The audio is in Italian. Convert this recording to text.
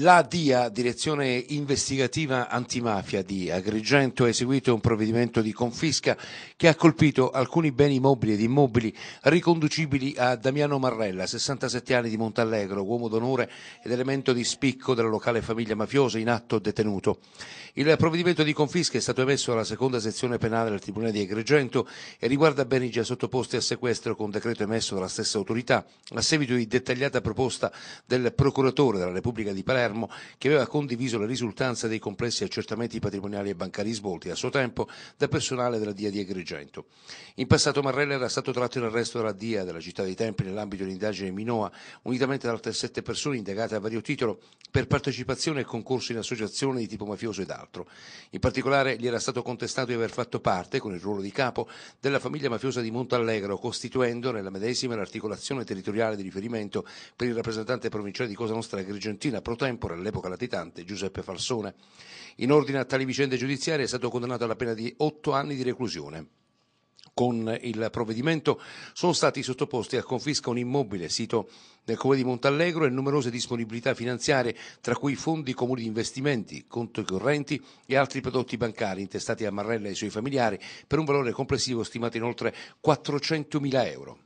La DIA, Direzione Investigativa Antimafia di Agrigento, ha eseguito un provvedimento di confisca che ha colpito alcuni beni mobili ed immobili riconducibili a Damiano Marrella, 67 anni di Montallegro, uomo d'onore ed elemento di spicco della locale famiglia mafiosa in atto detenuto. Il provvedimento di confisca è stato emesso dalla seconda sezione penale del Tribunale di Agrigento e riguarda beni già sottoposti a sequestro con decreto emesso dalla stessa autorità, a seguito di dettagliata proposta del procuratore della Repubblica di Palermo Carmo, che aveva condiviso la risultanza dei complessi accertamenti patrimoniali e bancari svolti a suo tempo da personale della DIA di Agrigento. In passato Marrella era stato tratto in arresto dalla DIA della città dei Tempi nell'ambito dell'indagine Minoa, unitamente ad altre sette persone indagate a vario titolo per partecipazione e concorso in associazione di tipo mafioso ed altro. In particolare gli era stato contestato di aver fatto parte, con il ruolo di capo, della famiglia mafiosa di Montallegro, costituendo nella medesima l'articolazione territoriale di riferimento per il rappresentante provinciale di Cosa Nostra Agrigentina, Protempo, tempore, all'epoca latitante, Giuseppe Falsone. In ordine a tali vicende giudiziarie è stato condannato alla pena di otto anni di reclusione. Con il provvedimento sono stati sottoposti a confisca un immobile sito nel comune di Montallegro e numerose disponibilità finanziarie, tra cui fondi comuni di investimenti, conti correnti e altri prodotti bancari intestati a Marrella e ai suoi familiari, per un valore complessivo stimato in oltre 400.000 euro.